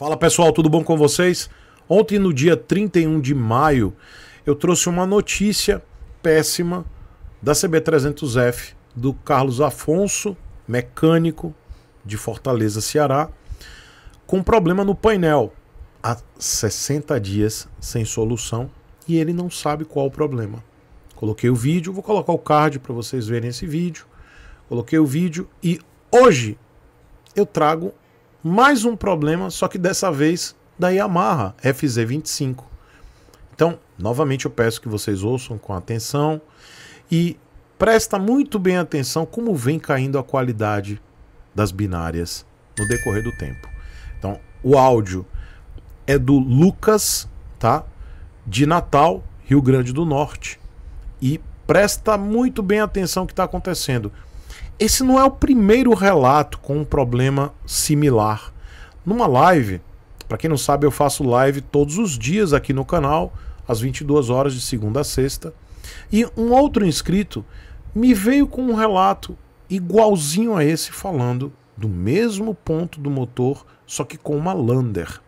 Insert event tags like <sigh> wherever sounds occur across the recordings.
Fala pessoal, tudo bom com vocês? Ontem, no dia 31 de maio, eu trouxe uma notícia péssima da CB300F do Carlos Afonso, mecânico de Fortaleza, Ceará, com problema no painel há 60 dias sem solução e ele não sabe qual o problema. Coloquei o vídeo, vou colocar o card para vocês verem esse vídeo. Coloquei o vídeo e hoje eu trago mais um problema, só que dessa vez da Yamaha FZ25. Então, novamente eu peço que vocês ouçam com atenção e presta muito bem atenção como vem caindo a qualidade das binárias no decorrer do tempo. Então, o áudio é do Lucas, tá? De Natal, Rio Grande do Norte. E presta muito bem atenção o que está acontecendo. Esse não é o primeiro relato com um problema similar. Numa live, para quem não sabe, eu faço live todos os dias aqui no canal, às 22 horas de segunda a sexta. E um outro inscrito me veio com um relato igualzinho a esse, falando do mesmo ponto do motor, só que com uma Lander.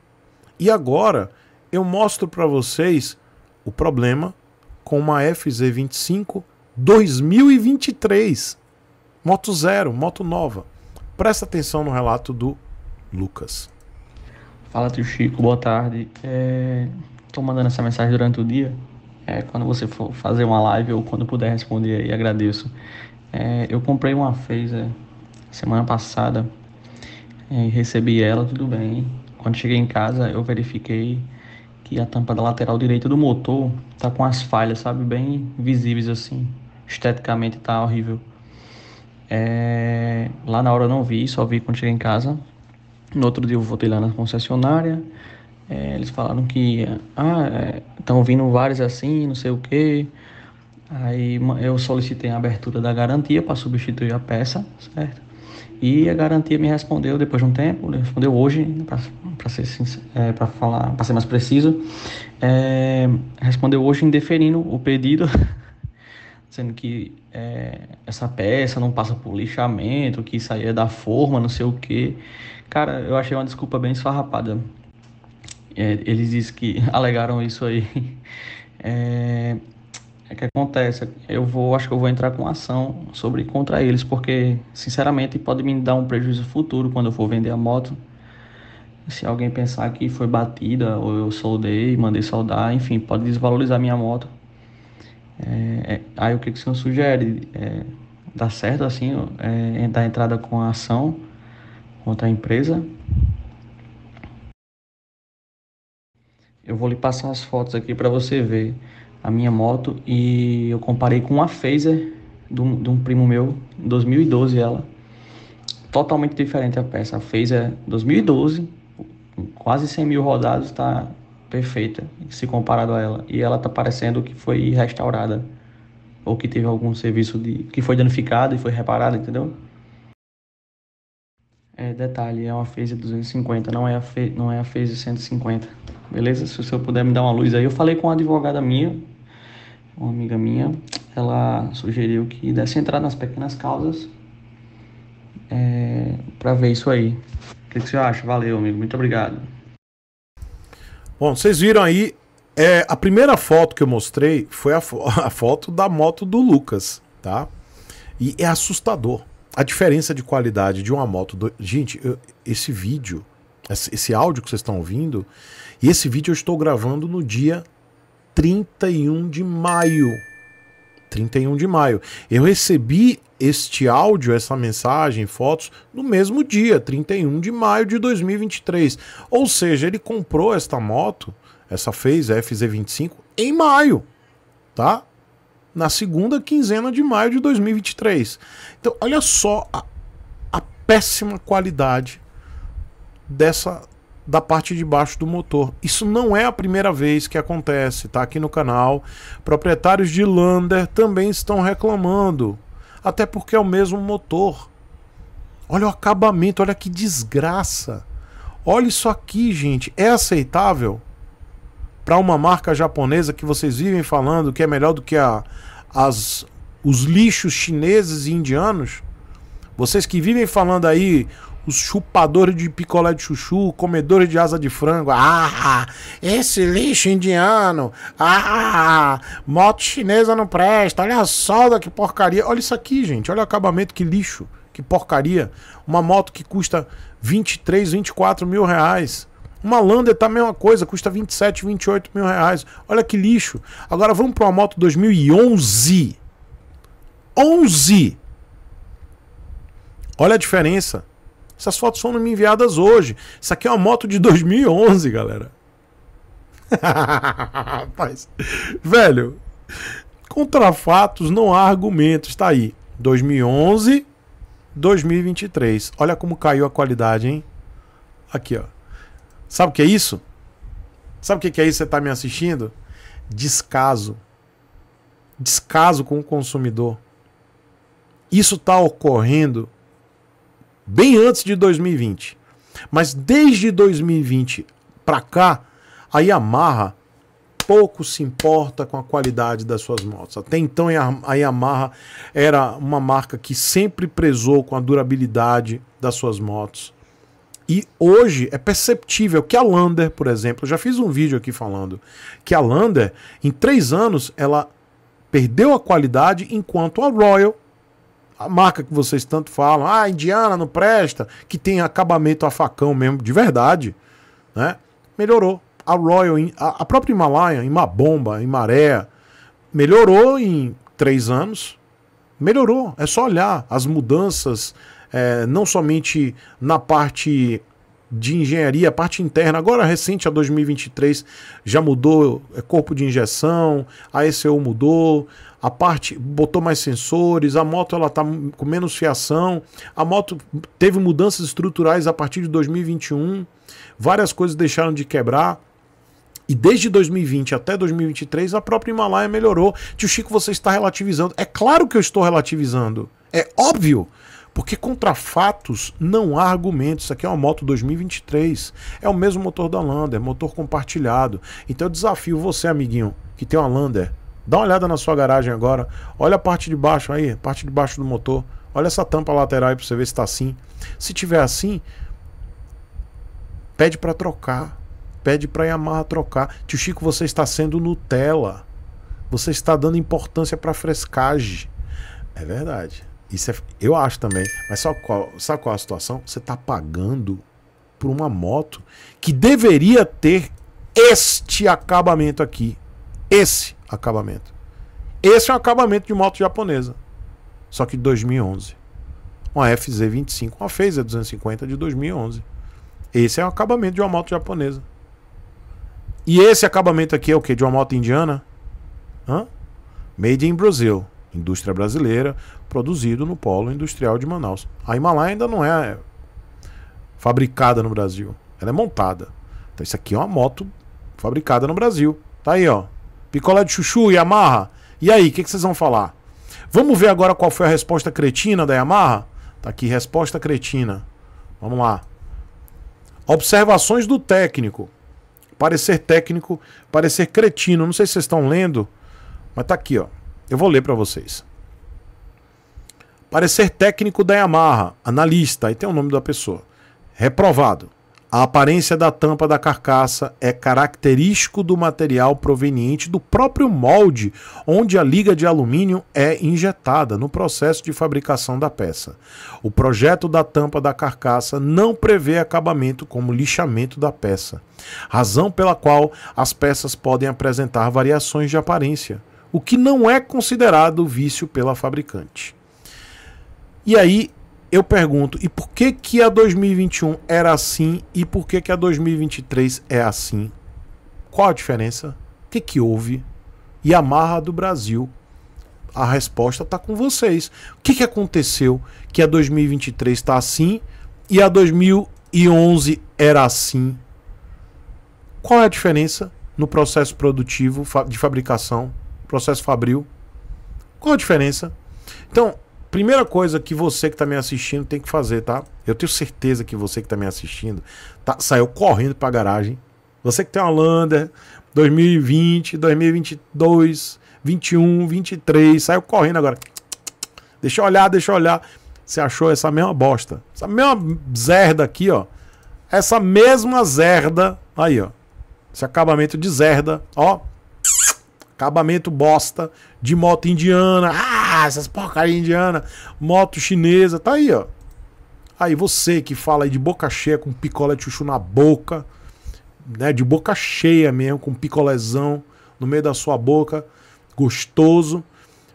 E agora eu mostro para vocês o problema com uma FZ25 2023. Moto zero, moto nova. Presta atenção no relato do Lucas. Fala, tio Chico, boa tarde. Estou é, mandando essa mensagem durante o dia. É, quando você for fazer uma live ou quando puder responder aí, agradeço. É, eu comprei uma phaser semana passada é, e recebi ela, tudo bem. Quando cheguei em casa, eu verifiquei que a tampa da lateral direita do motor tá com as falhas, sabe? Bem visíveis assim. Esteticamente tá horrível. É... Lá na hora eu não vi, só vi quando cheguei em casa. No outro dia eu voltei lá na concessionária. É, eles falaram que ah, estão é, vindo vários assim, não sei o quê. Aí eu solicitei a abertura da garantia para substituir a peça, certo? E a garantia me respondeu depois de um tempo, né, respondeu hoje, para ser é, para falar, para ser mais preciso, é, respondeu hoje indeferindo o pedido <laughs> sendo que é, essa peça não passa por lixamento, que isso aí é da forma, não sei o quê. Cara, eu achei uma desculpa bem esfarrapada. É, eles dizem que <laughs> alegaram isso aí. <laughs> É, é que acontece, eu vou, acho que eu vou entrar com ação sobre contra eles, porque sinceramente pode me dar um prejuízo futuro quando eu for vender a moto. Se alguém pensar que foi batida ou eu soldei, mandei soldar, enfim, pode desvalorizar minha moto. É, é, aí o que, que o senhor sugere? É, dá certo assim, é, dar entrada com a ação contra a empresa? Eu vou lhe passar as fotos aqui para você ver a minha moto e eu comparei com uma Phaser de um, de um primo meu, em 2012 ela. Totalmente diferente a peça. A Phaser 2012, quase 100 mil rodados, está perfeita se comparado a ela. E ela tá parecendo que foi restaurada ou que teve algum serviço de que foi danificado e foi reparado, entendeu? É, detalhe, é uma Phase 250, não é a fe não é a Phase 150. Beleza? Se o senhor puder me dar uma luz aí. Eu falei com uma advogada minha, uma amiga minha, ela sugeriu que desse entrar nas pequenas causas é, para ver isso aí. O que, que você acha? Valeu, amigo. Muito obrigado. Bom, vocês viram aí, é, a primeira foto que eu mostrei foi a, fo <laughs> a foto da moto do Lucas, tá? E é assustador. A diferença de qualidade de uma moto. Do... Gente, eu, esse vídeo, esse áudio que vocês estão ouvindo, e esse vídeo eu estou gravando no dia 31 de maio 31 de maio. Eu recebi este áudio, essa mensagem, fotos, no mesmo dia, 31 de maio de 2023. Ou seja, ele comprou esta moto, essa fez FZ25, em maio, tá? Na segunda quinzena de maio de 2023. Então, olha só a, a péssima qualidade dessa da parte de baixo do motor. Isso não é a primeira vez que acontece, tá? Aqui no canal, proprietários de Lander também estão reclamando, até porque é o mesmo motor. Olha o acabamento, olha que desgraça. Olha isso aqui, gente, é aceitável para uma marca japonesa que vocês vivem falando que é melhor do que a, as, os lixos chineses e indianos? Vocês que vivem falando aí os chupadores de picolé de chuchu, comedores de asa de frango. Ah, esse lixo indiano. Ah, moto chinesa não presta. Olha a solda que porcaria. Olha isso aqui, gente. Olha o acabamento, que lixo, que porcaria. Uma moto que custa 23, 24 mil reais. Uma Lander tá a mesma coisa, custa 27, 28 mil reais. Olha que lixo. Agora vamos para uma moto 2011. 11! Olha a diferença. Essas fotos foram me enviadas hoje. Isso aqui é uma moto de 2011, <laughs> galera. <laughs> Rapaz, velho, contra fatos não há argumentos. Está aí, 2011, 2023. Olha como caiu a qualidade, hein? Aqui, ó. Sabe o que é isso? Sabe o que é isso? Você tá me assistindo? Descaso. Descaso com o consumidor. Isso tá ocorrendo bem antes de 2020. Mas desde 2020 para cá, a Yamaha pouco se importa com a qualidade das suas motos. Até então a Yamaha era uma marca que sempre prezou com a durabilidade das suas motos. E hoje é perceptível que a Lander, por exemplo, eu já fiz um vídeo aqui falando que a Lander, em três anos, ela perdeu a qualidade, enquanto a Royal a marca que vocês tanto falam, ah, Indiana não presta, que tem acabamento a facão mesmo, de verdade, né? Melhorou. A Royal, a, própria Himalaia, em bomba, em Maré, melhorou em três anos. Melhorou. É só olhar as mudanças, é, não somente na parte de engenharia, a parte interna, agora recente a 2023 já mudou é, corpo de injeção, a ECU mudou, a parte botou mais sensores, a moto ela tá com menos fiação, a moto teve mudanças estruturais a partir de 2021, várias coisas deixaram de quebrar. E desde 2020 até 2023 a própria Himalaia melhorou. Tio Chico, você está relativizando. É claro que eu estou relativizando. É óbvio. Porque contra fatos não há argumentos. Isso aqui é uma moto 2023. É o mesmo motor da Lander, motor compartilhado. Então eu desafio você, amiguinho, que tem uma Lander. Dá uma olhada na sua garagem agora. Olha a parte de baixo aí, parte de baixo do motor. Olha essa tampa lateral aí para você ver se está assim. Se tiver assim, pede para trocar. Pede para Yamaha trocar. Tio Chico, você está sendo Nutella. Você está dando importância para frescagem. É verdade. Isso é, eu acho também. Mas sabe qual, sabe qual é a situação? Você está pagando por uma moto que deveria ter este acabamento aqui. Esse acabamento. Esse é um acabamento de moto japonesa. Só que de 2011. Uma FZ25, uma Fazer 250 de 2011. Esse é o um acabamento de uma moto japonesa. E esse acabamento aqui é o que? De uma moto indiana? Hã? Made in Brazil indústria brasileira, produzido no polo industrial de Manaus. A Himalaia ainda não é fabricada no Brasil, ela é montada. Então isso aqui é uma moto fabricada no Brasil. Tá aí, ó. Picolé de chuchu, Yamaha. E aí, o que, que vocês vão falar? Vamos ver agora qual foi a resposta cretina da Yamaha? Tá aqui, resposta cretina. Vamos lá. Observações do técnico. Parecer técnico, parecer cretino. Não sei se vocês estão lendo, mas tá aqui, ó. Eu vou ler para vocês. Parecer técnico da Yamaha, analista, aí tem o nome da pessoa. Reprovado. A aparência da tampa da carcaça é característico do material proveniente do próprio molde onde a liga de alumínio é injetada no processo de fabricação da peça. O projeto da tampa da carcaça não prevê acabamento como lixamento da peça, razão pela qual as peças podem apresentar variações de aparência o que não é considerado vício pela fabricante. E aí eu pergunto, e por que que a 2021 era assim e por que que a 2023 é assim? Qual a diferença? O que que houve? E a marra do Brasil? A resposta está com vocês. O que que aconteceu que a 2023 está assim e a 2011 era assim? Qual é a diferença no processo produtivo de fabricação processo fabril. Qual a diferença? Então, primeira coisa que você que está me assistindo tem que fazer, tá? Eu tenho certeza que você que está me assistindo tá, saiu correndo para a garagem. Você que tem uma Lander 2020, 2022, 21, 23, saiu correndo agora. Deixa eu olhar, deixa eu olhar. Você achou essa mesma bosta. Essa mesma zerda aqui, ó. Essa mesma zerda. Aí, ó. Esse acabamento de zerda, ó. Acabamento bosta de moto indiana. Ah, essas porcaria indiana. Moto chinesa. Tá aí, ó. Aí você que fala aí de boca cheia com picolé de chuchu na boca. Né, de boca cheia mesmo, com picolézão no meio da sua boca, gostoso,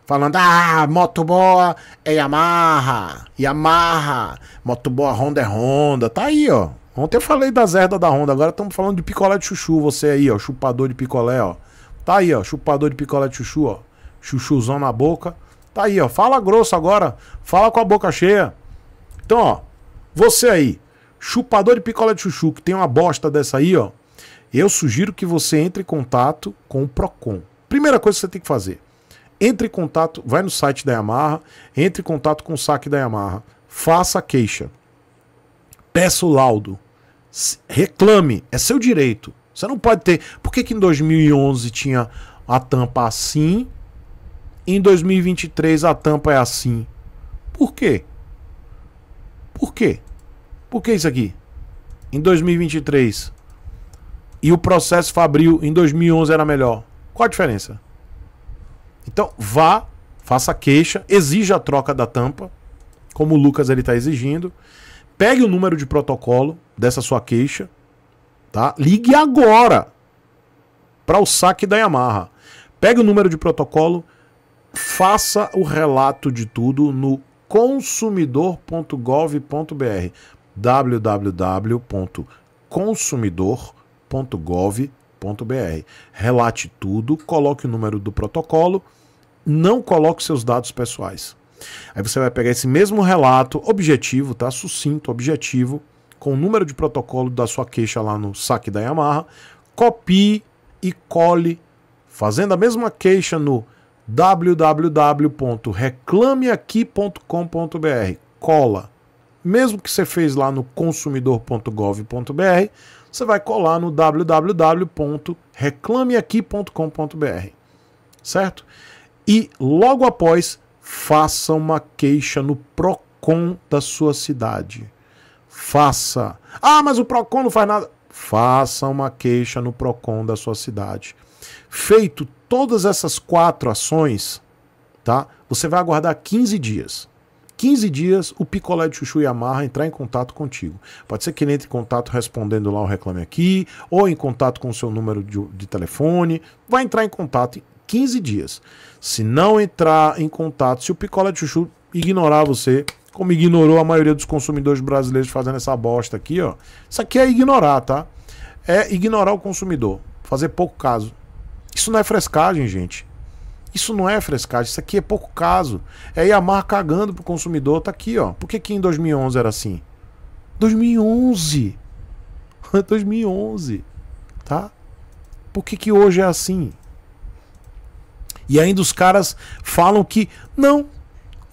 falando: "Ah, moto boa é Yamaha, Yamaha, moto boa Honda é Honda". Tá aí, ó. Ontem eu falei da Zerda da Honda, agora estamos falando de picolé de chuchu, você aí, ó, chupador de picolé, ó. Tá aí, ó, chupador de picolé de chuchu, ó. Chuchuzão na boca. Tá aí, ó. Fala grosso agora. Fala com a boca cheia. Então, ó, você aí, chupador de picolé de chuchu, que tem uma bosta dessa aí, ó, eu sugiro que você entre em contato com o Procon. Primeira coisa que você tem que fazer, entre em contato, vai no site da Yamaha, entre em contato com o saque da Yamaha, faça a queixa, peça o laudo, reclame, é seu direito. Você não pode ter. Por que, que em 2011 tinha a tampa assim e em 2023 a tampa é assim? Por quê? Por quê? Por que isso aqui? Em 2023 e o processo Fabril em 2011 era melhor. Qual a diferença? Então, vá, faça queixa, exija a troca da tampa, como o Lucas ele está exigindo. Pegue o número de protocolo dessa sua queixa Tá? Ligue agora para o saque da Yamaha. Pegue o número de protocolo, faça o relato de tudo no consumidor.gov.br www.consumidor.gov.br Relate tudo, coloque o número do protocolo, não coloque seus dados pessoais. Aí você vai pegar esse mesmo relato objetivo, tá? Sucinto, objetivo, com o número de protocolo da sua queixa lá no saque da Yamaha, copie e cole, fazendo a mesma queixa no www.reclameaqui.com.br. Cola. Mesmo que você fez lá no consumidor.gov.br, você vai colar no www.reclameaqui.com.br. Certo? E logo após, faça uma queixa no Procon da sua cidade. Faça. Ah, mas o PROCON não faz nada. Faça uma queixa no PROCON da sua cidade. Feito todas essas quatro ações, tá? Você vai aguardar 15 dias. 15 dias, o picolé de chuchu e amarra entrar em contato contigo. Pode ser que ele entre em contato respondendo lá o reclame aqui, ou em contato com o seu número de, de telefone. Vai entrar em contato em 15 dias. Se não entrar em contato, se o picolé de chuchu ignorar você, como ignorou a maioria dos consumidores brasileiros fazendo essa bosta aqui, ó. Isso aqui é ignorar, tá? É ignorar o consumidor, fazer pouco caso. Isso não é frescagem, gente. Isso não é frescagem, isso aqui é pouco caso. É marca cagando pro consumidor, tá aqui, ó. Por que que em 2011 era assim? 2011. 2011, <laughs> tá? Por que que hoje é assim? E ainda os caras falam que não,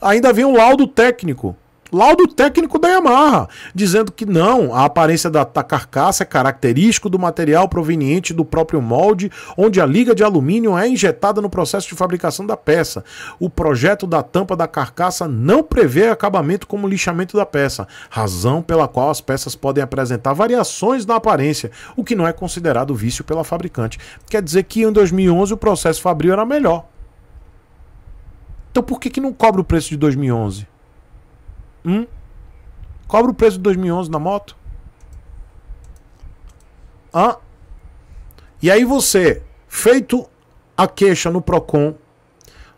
ainda vem um laudo técnico. Laudo técnico da Yamaha, dizendo que não, a aparência da, da carcaça é característico do material proveniente do próprio molde, onde a liga de alumínio é injetada no processo de fabricação da peça. O projeto da tampa da carcaça não prevê acabamento como lixamento da peça, razão pela qual as peças podem apresentar variações na aparência, o que não é considerado vício pela fabricante. Quer dizer que em 2011 o processo Fabril era melhor. Então por que, que não cobra o preço de 2011? Hum? Cobra o preço de 2011 na moto? Hã? E aí você, feito a queixa no Procon,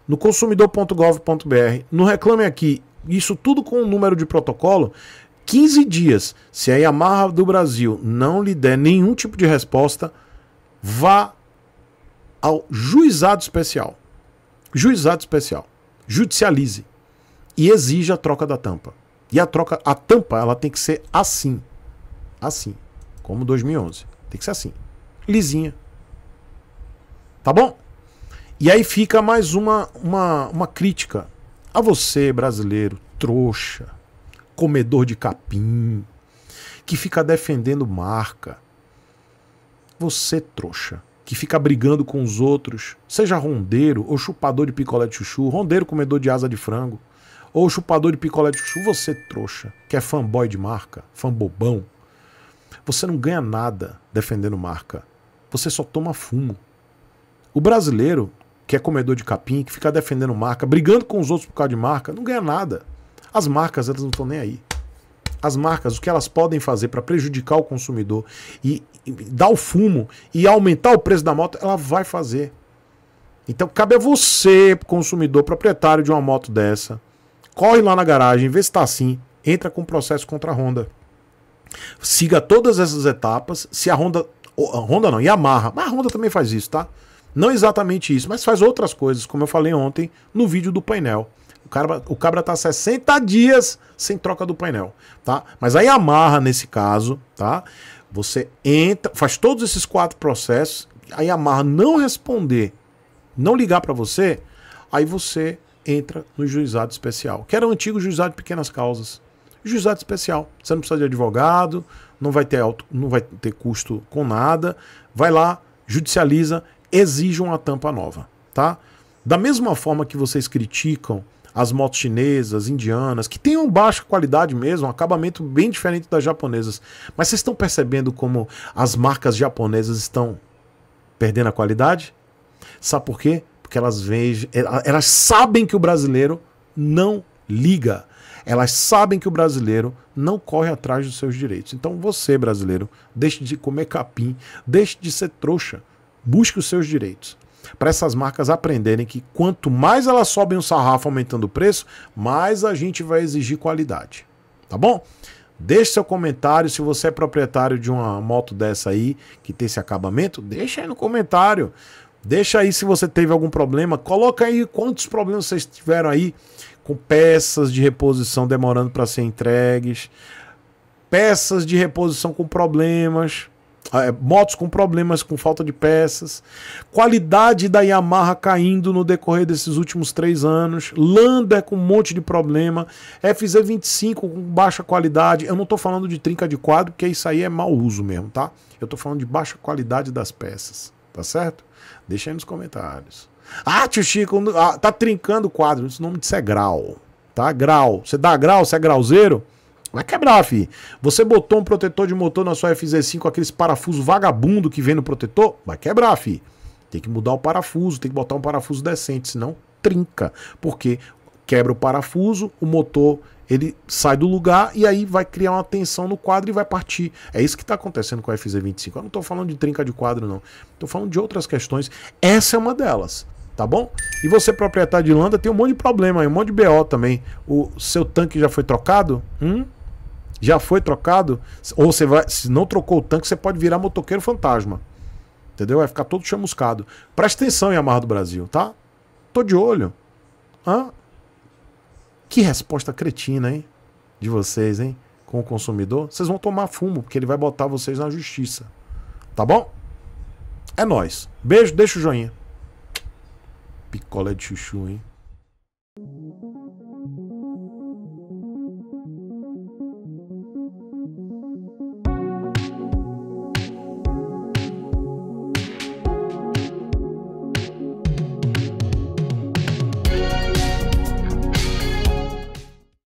no consumidor.gov.br, no Reclame Aqui, isso tudo com o número de protocolo, 15 dias, se a Yamaha do Brasil não lhe der nenhum tipo de resposta, vá ao juizado especial. Juizado especial judicialize e exija a troca da tampa. E a troca, a tampa, ela tem que ser assim. Assim, como 2011. Tem que ser assim, lisinha. Tá bom? E aí fica mais uma uma, uma crítica a você, brasileiro, trouxa, comedor de capim, que fica defendendo marca. Você trouxa que fica brigando com os outros, seja rondeiro ou chupador de picolé de chuchu, rondeiro comedor de asa de frango, ou chupador de picolé de chuchu, você trouxa, que é fanboy de marca, fanbobão, você não ganha nada defendendo marca. Você só toma fumo. O brasileiro, que é comedor de capim, que fica defendendo marca, brigando com os outros por causa de marca, não ganha nada. As marcas, elas não estão nem aí as marcas, o que elas podem fazer para prejudicar o consumidor e, e dar o fumo e aumentar o preço da moto, ela vai fazer. Então cabe a você, consumidor, proprietário de uma moto dessa, corre lá na garagem, vê se está assim, entra com processo contra a Honda. Siga todas essas etapas, se a Honda, a Honda não, Yamaha, mas a Honda também faz isso, tá? Não exatamente isso, mas faz outras coisas, como eu falei ontem no vídeo do painel. O cabra, o cabra tá 60 dias sem troca do painel, tá? Mas aí amarra nesse caso, tá? Você entra, faz todos esses quatro processos, aí amarra não responder, não ligar para você, aí você entra no juizado especial, que era o antigo juizado de pequenas causas. Juizado especial. Você não precisa de advogado, não vai ter alto, não vai ter custo com nada. Vai lá, judicializa, exige uma tampa nova, tá? Da mesma forma que vocês criticam as motos chinesas, indianas, que uma baixa qualidade mesmo, um acabamento bem diferente das japonesas. Mas vocês estão percebendo como as marcas japonesas estão perdendo a qualidade? Sabe por quê? Porque elas vejam, elas sabem que o brasileiro não liga. Elas sabem que o brasileiro não corre atrás dos seus direitos. Então você, brasileiro, deixe de comer capim, deixe de ser trouxa, busque os seus direitos para essas marcas aprenderem que quanto mais elas sobem o sarrafo aumentando o preço, mais a gente vai exigir qualidade. Tá bom? Deixe seu comentário se você é proprietário de uma moto dessa aí, que tem esse acabamento, deixa aí no comentário. Deixa aí se você teve algum problema, coloca aí quantos problemas vocês tiveram aí com peças de reposição demorando para ser entregues, peças de reposição com problemas, ah, é, motos com problemas, com falta de peças, qualidade da Yamaha caindo no decorrer desses últimos três anos, Lander com um monte de problema, FZ25 com baixa qualidade. Eu não estou falando de trinca de quadro, porque isso aí é mau uso mesmo, tá? Eu estou falando de baixa qualidade das peças, tá certo? Deixa aí nos comentários. Ah, tio Chico, ah, tá trincando o quadro. Esse nome disso é grau, tá? Grau. Você dá grau, você é grauzeiro? Vai é quebrar, fi. Você botou um protetor de motor na sua FZ5 com aqueles parafusos vagabundo que vem no protetor? Vai quebrar, fi. Tem que mudar o parafuso, tem que botar um parafuso decente, senão trinca. Porque quebra o parafuso, o motor ele sai do lugar e aí vai criar uma tensão no quadro e vai partir. É isso que está acontecendo com a FZ25. Eu não estou falando de trinca de quadro, não. Estou falando de outras questões. Essa é uma delas, tá bom? E você, proprietário de landa, tem um monte de problema aí, um monte de BO também. O seu tanque já foi trocado? Hum? já foi trocado, ou você vai, se não trocou o tanque, você pode virar motoqueiro fantasma. Entendeu? Vai ficar todo chamuscado. Presta atenção, Yamaha do Brasil, tá? Tô de olho. Hã? Que resposta cretina, hein? De vocês, hein? Com o consumidor. Vocês vão tomar fumo, porque ele vai botar vocês na justiça. Tá bom? É nós. Beijo, deixa o joinha. Picolé de chuchu, hein?